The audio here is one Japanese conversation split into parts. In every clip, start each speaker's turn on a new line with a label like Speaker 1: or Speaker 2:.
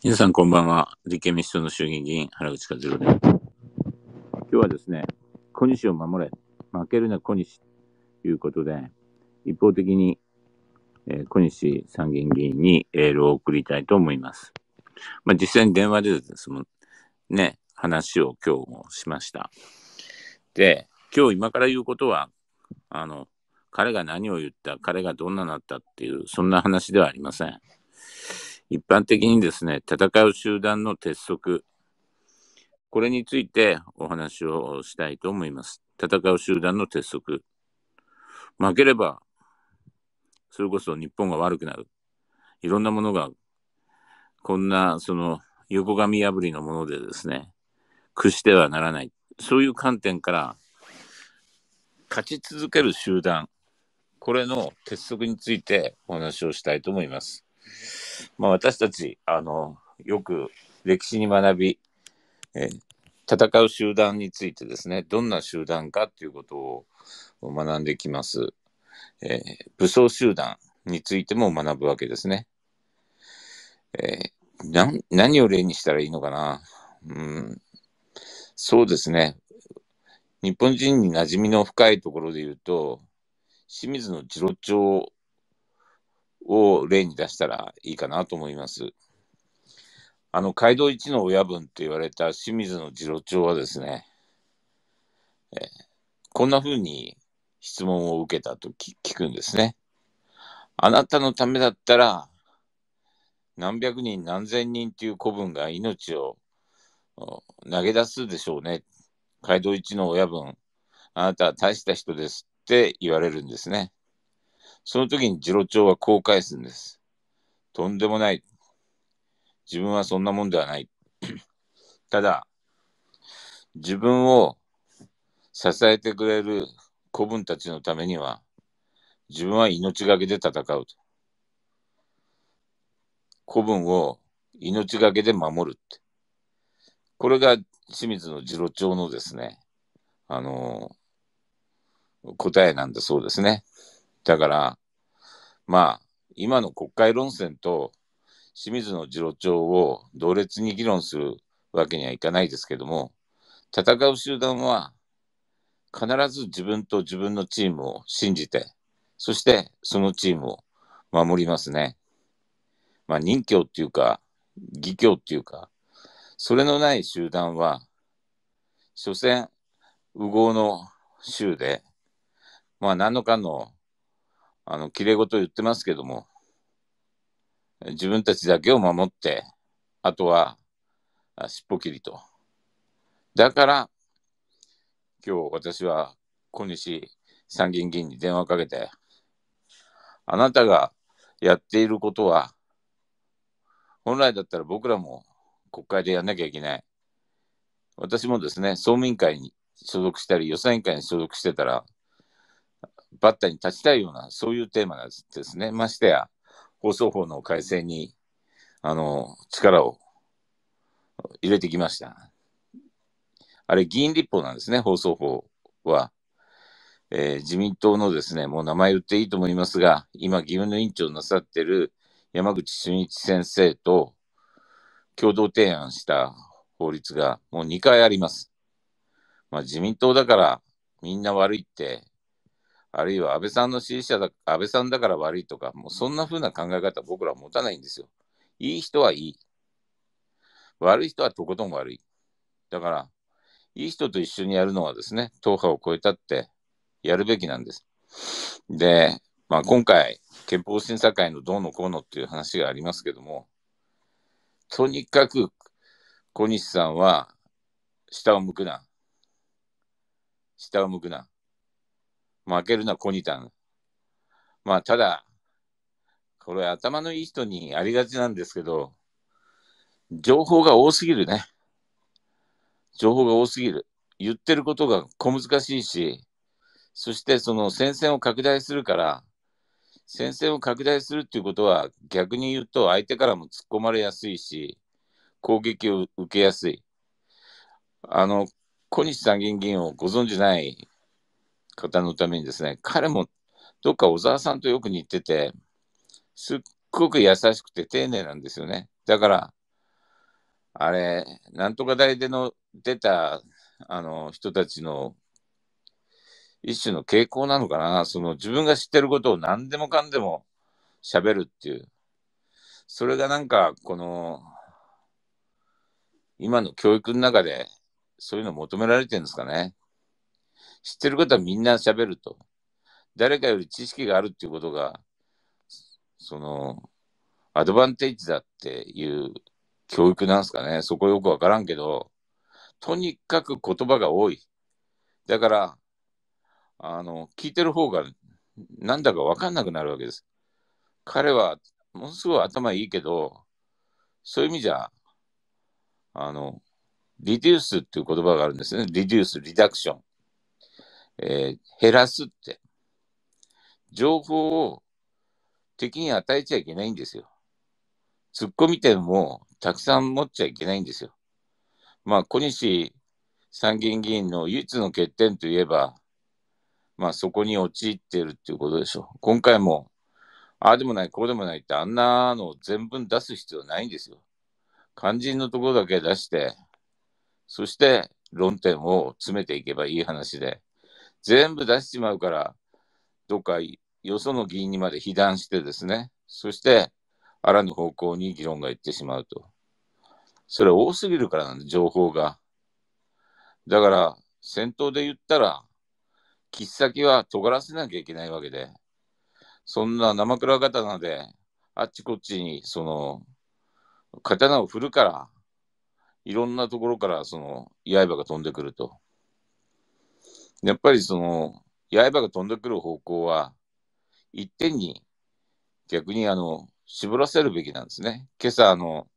Speaker 1: 皆さんこんばんは。立憲民主党の衆議院議員、原口和弘です。今日はですね、小西を守れ、負けるな小西ということで、一方的に、えー、小西参議院議員にエールを送りたいと思います。まあ、実際に電話でですね、ね、話を今日もしました。で、今日今から言うことは、あの、彼が何を言った、彼がどんななったっていう、そんな話ではありません。一般的にですね、戦う集団の鉄則、これについてお話をしたいと思います。戦う集団の鉄則。負ければ、それこそ日本が悪くなる。いろんなものが、こんな、その、横髪破りのものでですね、屈してはならない。そういう観点から、勝ち続ける集団、これの鉄則についてお話をしたいと思います。まあ、私たちあのよく歴史に学び、え戦う集団についてですねどんな集団かということを学んできます、えー、武装集団についても学ぶわけですね、えー、何を例にしたらいいのかな、うん、そうですね日本人に馴染みの深いところで言うと清水の次郎長を例に出したらいいかなと思います。あの、街道一の親分と言われた清水の次郎長はですね、えー、こんな風に質問を受けたと聞くんですね。あなたのためだったら、何百人何千人という子分が命を投げ出すでしょうね。街道一の親分、あなたは大した人ですって言われるんですね。その時に次郎長はこう返すんです。とんでもない。自分はそんなもんではない。ただ、自分を支えてくれる子分たちのためには、自分は命がけで戦うと。子分を命がけで守るって。これが清水の次郎長のですね、あのー、答えなんだそうですね。だから、まあ、今の国会論戦と清水の次郎長を同列に議論するわけにはいかないですけども、戦う集団は必ず自分と自分のチームを信じて、そしてそのチームを守りますね。まあ、任教っていうか、義教っていうか、それのない集団は、所詮、右合の州で、まあ、何のかのあの、綺麗事言ってますけども、自分たちだけを守って、あとは、尻尾切りと。だから、今日私は小西参議院議員に電話かけて、あなたがやっていることは、本来だったら僕らも国会でやんなきゃいけない。私もですね、総務委員会に所属したり、予算委員会に所属してたら、バッターに立ちたいような、そういうテーマなんですね。ましてや、放送法の改正に、あの、力を入れてきました。あれ、議員立法なんですね、放送法は。えー、自民党のですね、もう名前言っていいと思いますが、今、議員の委員長なさってる山口俊一先生と共同提案した法律がもう2回あります。まあ、自民党だからみんな悪いってあるいは安倍さんの支持者だ、安倍さんだから悪いとか、もうそんな風な考え方僕らは持たないんですよ。いい人はいい。悪い人はとことん悪い。だから、いい人と一緒にやるのはですね、党派を超えたってやるべきなんです。で、まあ、今回、憲法審査会のどうのこうのっていう話がありますけども、とにかく小西さんは下を向くな。下を向くな。負けるな、コニタン。まあ、ただ、これ頭のいい人にありがちなんですけど、情報が多すぎるね。情報が多すぎる。言ってることが小難しいし、そしてその戦線を拡大するから、戦線を拡大するっていうことは逆に言うと相手からも突っ込まれやすいし、攻撃を受けやすい。あの、小西参議院議員をご存じない方のためにですね、彼もどっか小沢さんとよく似てて、すっごく優しくて丁寧なんですよね。だから、あれ、なんとか大での出たあの人たちの一種の傾向なのかな。その自分が知ってることを何でもかんでも喋るっていう。それがなんか、この、今の教育の中でそういうの求められてるんですかね。知ってることはみんな喋ると。誰かより知識があるっていうことが、その、アドバンテージだっていう教育なんですかね。そこよくわからんけど、とにかく言葉が多い。だから、あの、聞いてる方がなんだかわかんなくなるわけです。彼はものすごい頭いいけど、そういう意味じゃ、あの、リデュースっていう言葉があるんですね。リデュース、リダクション。えー、減らすって。情報を敵に与えちゃいけないんですよ。突っ込み点もたくさん持っちゃいけないんですよ。まあ、小西参議院議員の唯一の欠点といえば、まあそこに陥っているっていうことでしょう。今回も、ああでもない、こうでもないって、あんなの全文出す必要ないんですよ。肝心のところだけ出して、そして論点を詰めていけばいい話で、全部出しちまうから、どっかよその議員にまで被弾してですね、そして、あらぬ方向に議論が行ってしまうと。それ多すぎるからなんで、情報が。だから、戦闘で言ったら、切っ先は尖らせなきゃいけないわけで、そんな生倉刀で、あっちこっちに、その、刀を振るから、いろんなところから、その、刃が飛んでくると。やっぱりその、刃が飛んでくる方向は、一点に逆にあの、絞らせるべきなんですね。今朝あの、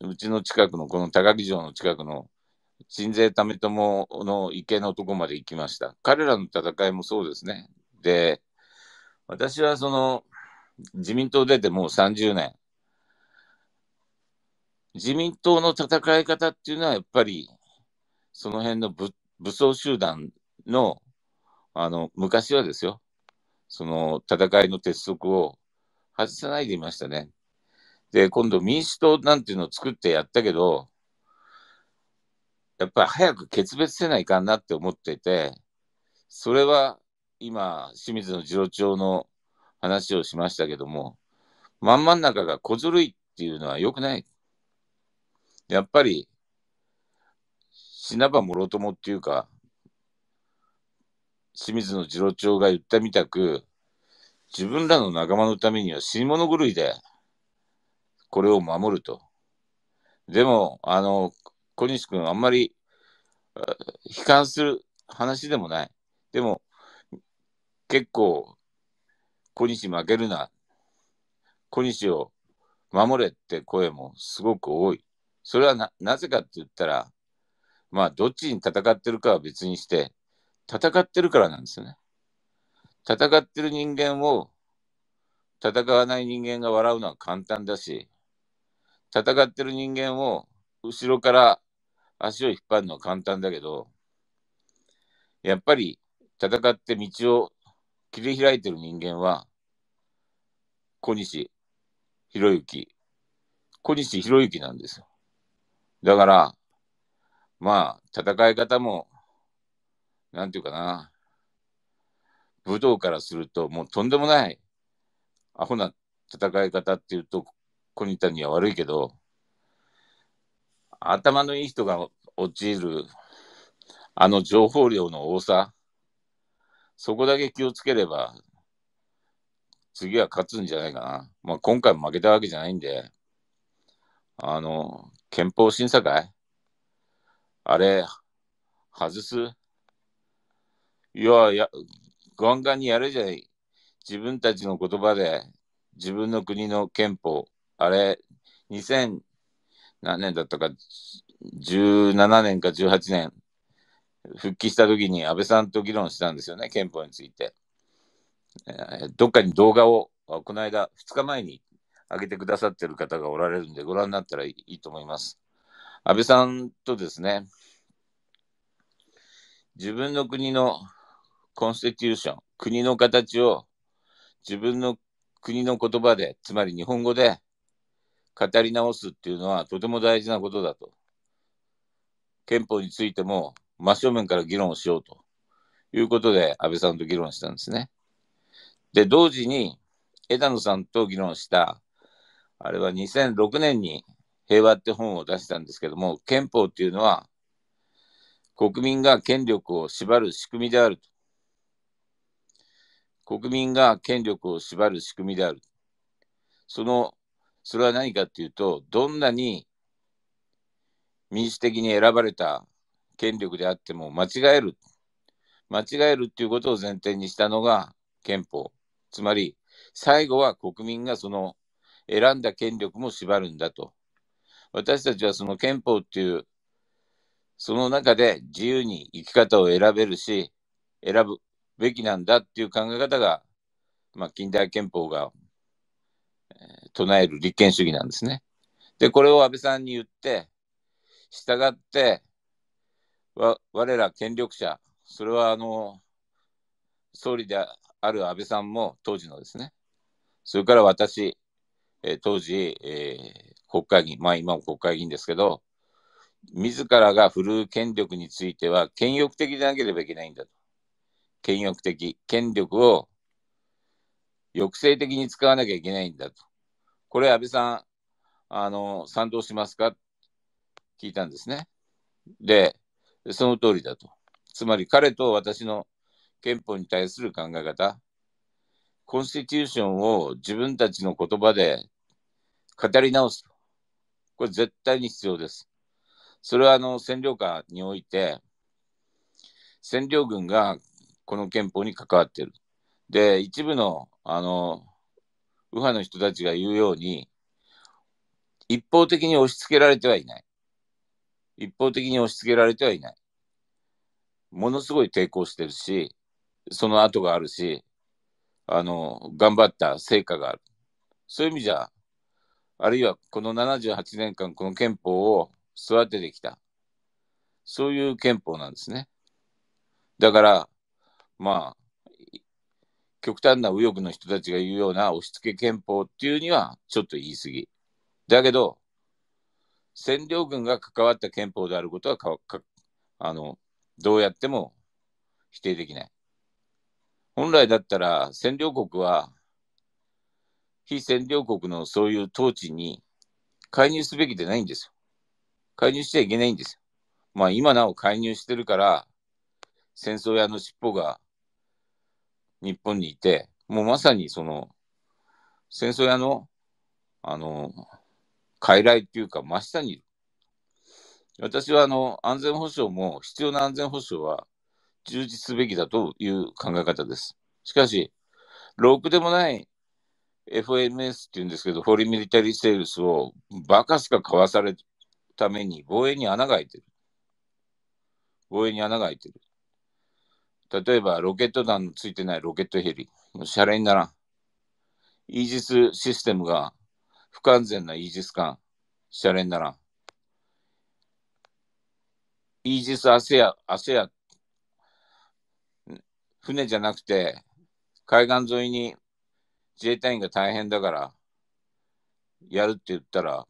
Speaker 1: うちの近くの、この高木城の近くの、鎮西為友の池のとこまで行きました。彼らの戦いもそうですね。で、私はその、自民党出てもう30年。自民党の戦い方っていうのはやっぱり、その辺の武武装集団の、あの、昔はですよ、その戦いの鉄則を外さないでいましたね。で、今度民主党なんていうのを作ってやったけど、やっぱり早く決別せないかなって思っていて、それは今、清水の次郎長の話をしましたけども、まん真ん中が小ずるいっていうのは良くない。やっぱり、死なばもろともっていうか、清水の次郎長が言ったみたく、自分らの仲間のためには死に物狂いで、これを守ると。でも、あの、小西君、あんまり、悲観する話でもない。でも、結構、小西負けるな。小西を守れって声もすごく多い。それはな、なぜかって言ったら、まあ、どっちに戦ってるかは別にして、戦ってるからなんですよね。戦ってる人間を戦わない人間が笑うのは簡単だし、戦ってる人間を後ろから足を引っ張るのは簡単だけど、やっぱり戦って道を切り開いてる人間は、小西博之、小西博之なんですよ。だから、まあ、戦い方もなんていうかな、武道からすると、もうとんでもない、アホな戦い方っていうと、小タには悪いけど、頭のいい人が陥る、あの情報量の多さ、そこだけ気をつければ、次は勝つんじゃないかな。まあ、今回負けたわけじゃないんで、あの、憲法審査会あれ、外すいや、や、ガンガンにやるじゃない。自分たちの言葉で、自分の国の憲法、あれ、2000何年だったか、17年か18年、復帰した時に安倍さんと議論したんですよね、憲法について。えー、どっかに動画を、この間、2日前に上げてくださってる方がおられるんで、ご覧になったらいいと思います。安倍さんとですね、自分の国のコンスティテューション、国の形を自分の国の言葉で、つまり日本語で語り直すっていうのはとても大事なことだと。憲法についても真正面から議論をしようということで安倍さんと議論したんですね。で、同時に枝野さんと議論した、あれは2006年に平和って本を出したんですけども、憲法っていうのは国民が権力を縛る仕組みであると。国民が権力を縛る仕組みである。その、それは何かっていうと、どんなに民主的に選ばれた権力であっても間違える。間違えるっていうことを前提にしたのが憲法。つまり、最後は国民がその選んだ権力も縛るんだと。私たちはその憲法っていう、その中で自由に生き方を選べるし、選ぶ、べきなんだっていう考え方が、まあ、近代憲法が、えー、唱える立憲主義なんですね。で、これを安倍さんに言って、従って、わ我ら権力者、それはあの、総理である安倍さんも当時のですね、それから私、えー、当時、えー、国会議員、まあ今も国会議員ですけど、自らが振るう権力については、権欲的でなければいけないんだと。権欲的、権力を抑制的に使わなきゃいけないんだと。これ、安倍さん、あの、賛同しますか聞いたんですね。で、その通りだと。つまり彼と私の憲法に対する考え方、コンスティテューションを自分たちの言葉で語り直すと。これ絶対に必要です。それはあの占領下において、占領軍がこの憲法に関わってる。で、一部の、あの、右派の人たちが言うように、一方的に押し付けられてはいない。一方的に押し付けられてはいない。ものすごい抵抗してるし、その後があるし、あの、頑張った成果がある。そういう意味じゃ、あるいはこの78年間この憲法を育ててきた。そういう憲法なんですね。だから、まあ、極端な右翼の人たちが言うような押し付け憲法っていうにはちょっと言い過ぎ。だけど、占領軍が関わった憲法であることはかかあのどうやっても否定できない。本来だったら占領国は非占領国のそういう統治に介入すべきでないんですよ。介入しちゃいけないんですよ。まあ今なお介入してるから戦争屋の尻尾が日本にいて、もうまさにその、戦争屋の、あの、傀儡っていうか、真下にいる。私は、あの、安全保障も、必要な安全保障は充実すべきだという考え方です。しかし、ろくでもない FMS っていうんですけど、フォリミリタリーセールスをバカしか買わされるために、防衛に穴が開いてる。防衛に穴が開いてる。例えばロケット弾のついてないロケットヘリ、シャレにならん。イージスシステムが不完全なイージス艦、シャレにならん。イージスアセア、アセア、船じゃなくて、海岸沿いに自衛隊員が大変だから、やるって言ったら、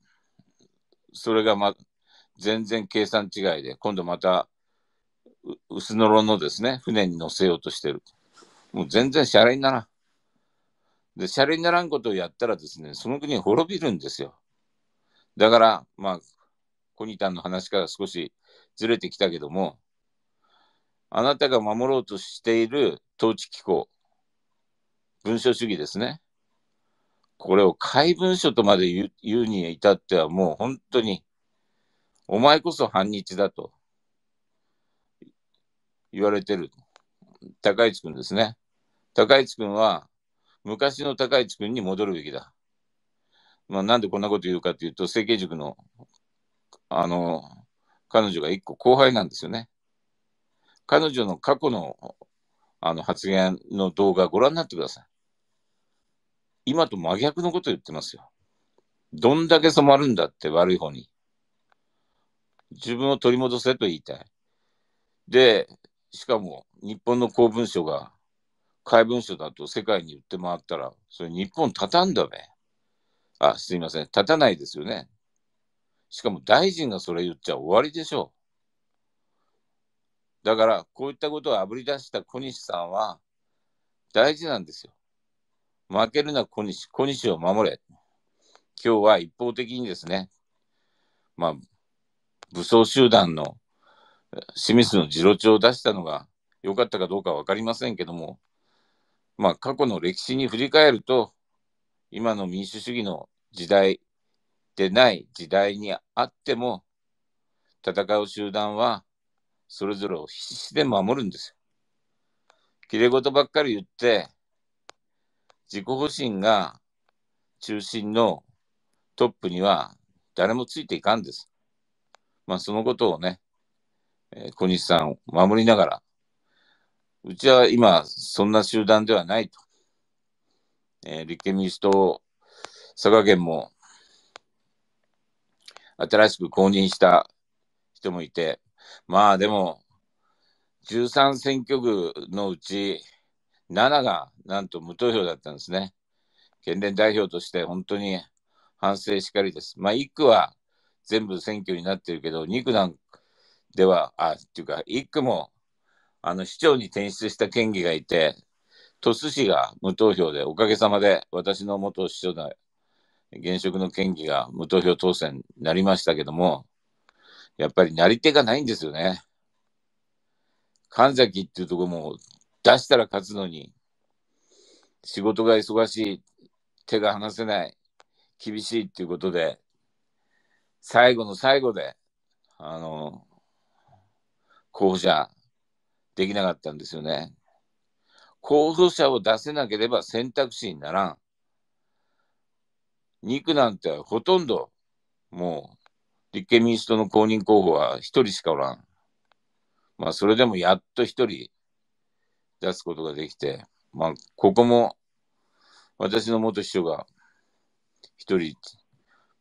Speaker 1: それがま、全然計算違いで、今度また薄野のですね、船に乗せようとしてる。もう全然シャレにならん。で、シャレにならんことをやったらですね、その国滅びるんですよ。だから、まあ、コニタンの話から少しずれてきたけども、あなたが守ろうとしている統治機構、文書主義ですね。これを怪文書とまで言うに至ってはもう本当に、お前こそ反日だと。言われてる。高市君ですね。高市君は、昔の高市君に戻るべきだ。まあ、なんでこんなこと言うかというと、整形塾の、あの、彼女が一個後輩なんですよね。彼女の過去の、あの、発言の動画ご覧になってください。今と真逆のこと言ってますよ。どんだけ染まるんだって悪い方に。自分を取り戻せと言いたい。で、しかも日本の公文書が怪文書だと世界に売って回ったら、それ日本立たんだべ。あ、すいません。立たないですよね。しかも大臣がそれ言っちゃ終わりでしょう。だから、こういったことをあぶり出した小西さんは大事なんですよ。負けるな小西、小西を守れ。今日は一方的にですね、まあ、武装集団の清水の次郎長を出したのが良かったかどうか分かりませんけども、まあ、過去の歴史に振り返ると、今の民主主義の時代でない時代にあっても、戦う集団はそれぞれを必死で守るんですよ。切れ事ばっかり言って、自己保身が中心のトップには誰もついていかんです。まあそのことをね、えー、小西さんを守りながら、うちは今、そんな集団ではないと。えー、立憲民主党、佐賀県も、新しく公認した人もいて、まあでも、13選挙区のうち7がなんと無投票だったんですね。県連代表として本当に反省しかりです。まあ1区は全部選挙になってるけど、2区なんでは、あ、っていうか、一区も、あの、市長に転出した県議がいて、鳥栖市が無投票で、おかげさまで、私の元市長の現職の県議が無投票当選になりましたけども、やっぱりなり手がないんですよね。神崎っていうところも出したら勝つのに、仕事が忙しい、手が離せない、厳しいっていうことで、最後の最後で、あの、候補者、できなかったんですよね。候補者を出せなければ選択肢にならん。肉なんてほとんど、もう、立憲民主党の公認候補は1人しかおらん。まあ、それでもやっと1人出すことができて、まあ、ここも、私の元秘書が、1人、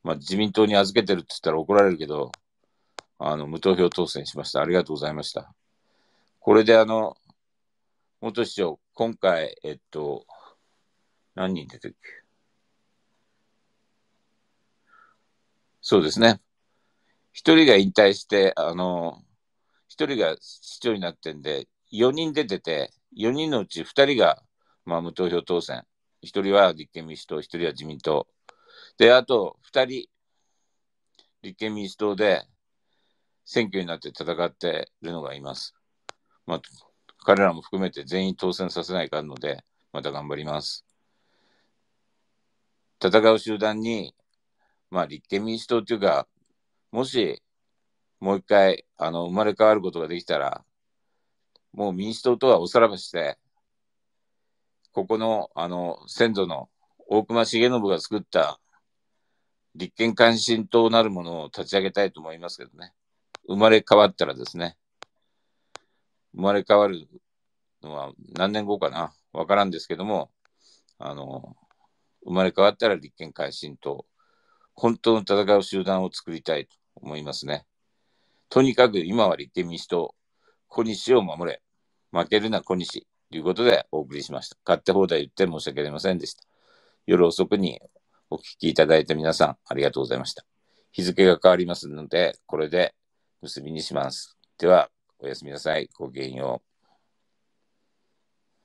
Speaker 1: まあ、自民党に預けてるって言ったら怒られるけど、あの、無投票当選しました。ありがとうございました。これであの、元市長、今回、えっと、何人出てるっけそうですね。一人が引退して、あの、一人が市長になってんで、4人出てて、4人のうち2人が、まあ、無投票当選。一人は立憲民主党、一人は自民党。で、あと二人、立憲民主党で、選挙になって戦っているのがいます。まあ、彼らも含めて全員当選させないかんので、また頑張ります。戦う集団に、まあ、立憲民主党というか、もし、もう一回、あの、生まれ変わることができたら、もう民主党とはおさらばして、ここの、あの、先祖の大隈重信が作った立憲関心党なるものを立ち上げたいと思いますけどね。生まれ変わったらですね、生まれ変わるのは何年後かな、わからんですけども、あの、生まれ変わったら立憲改進党、本当の戦う集団を作りたいと思いますね。とにかく今は立憲民主党、小西を守れ、負けるな小西ということでお送りしました。勝手放題言って申し訳ありませんでした。夜遅くにお聞きいただいた皆さん、ありがとうございました。日付が変わりますので、これで結びにします。では、おやすみなさい。ごきげんよう。